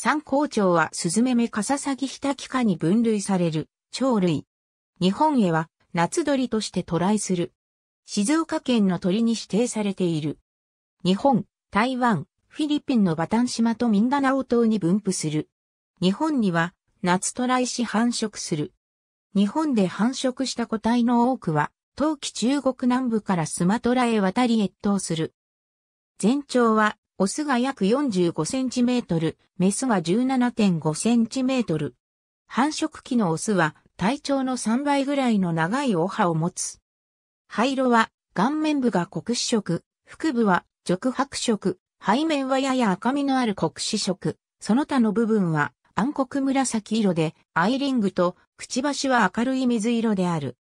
三校鳥はスズメメカササギヒタキ科に分類される鳥類。日本へは夏鳥として渡来する。静岡県の鳥に指定されている。日本、台湾、フィリピンのバタン島とミンダナオ島に分布する。日本には夏渡来し繁殖する。日本で繁殖した個体の多くは、冬季中国南部からスマトラへ渡り越冬する。全長はオスが約45センチメートル、メスが17.5センチメートル。繁殖期のオスは体長の3倍ぐらいの長いお歯を持つ。灰色は顔面部が黒視色、腹部は直白色、背面はやや赤みのある黒視色、その他の部分は暗黒紫色で、アイリングとくちばしは明るい水色である。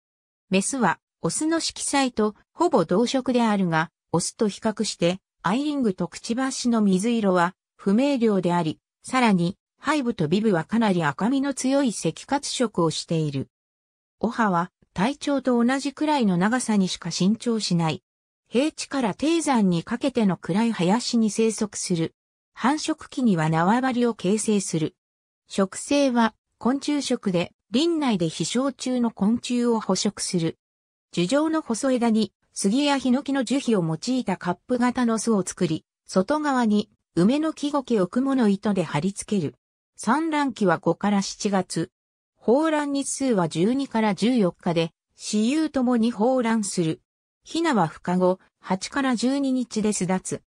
メスはオスの色彩とほぼ同色であるが、オスと比較してアイリングとくちばしの水色は不明瞭であり、さらに、背部と尾部はかなり赤みの強い赤褐色をしている。オハは体長と同じくらいの長さにしか伸長しない。平地から低山にかけての暗い林に生息する。繁殖期には縄張りを形成する。食性は昆虫食で林内で飛翔中の昆虫を捕食する。樹状の細枝に杉やヒノキの樹皮を用いたカップ型の巣を作り、外側に梅の木苔を雲の糸で貼り付ける。産卵期は5から7月。放卵日数は12から14日で、雌雄ともに放卵する。ヒナは孵化後、8から12日で巣立つ。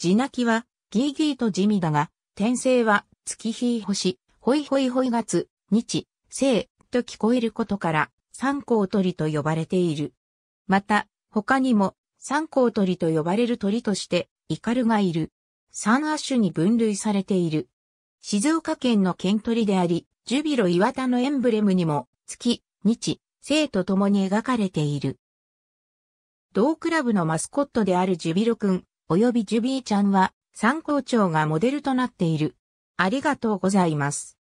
地鳴きは、ギーギーと地味だが、転生は、月日星、ホイホイホイ月、日、生、と聞こえることから、三光鳥と呼ばれている。また、他にも、三光鳥と呼ばれる鳥として、イカルがいる。三亜種に分類されている。静岡県の県鳥であり、ジュビロ岩田のエンブレムにも、月、日、生と共に描かれている。同クラブのマスコットであるジュビロくん、及びジュビーちゃんは、参考長がモデルとなっている。ありがとうございます。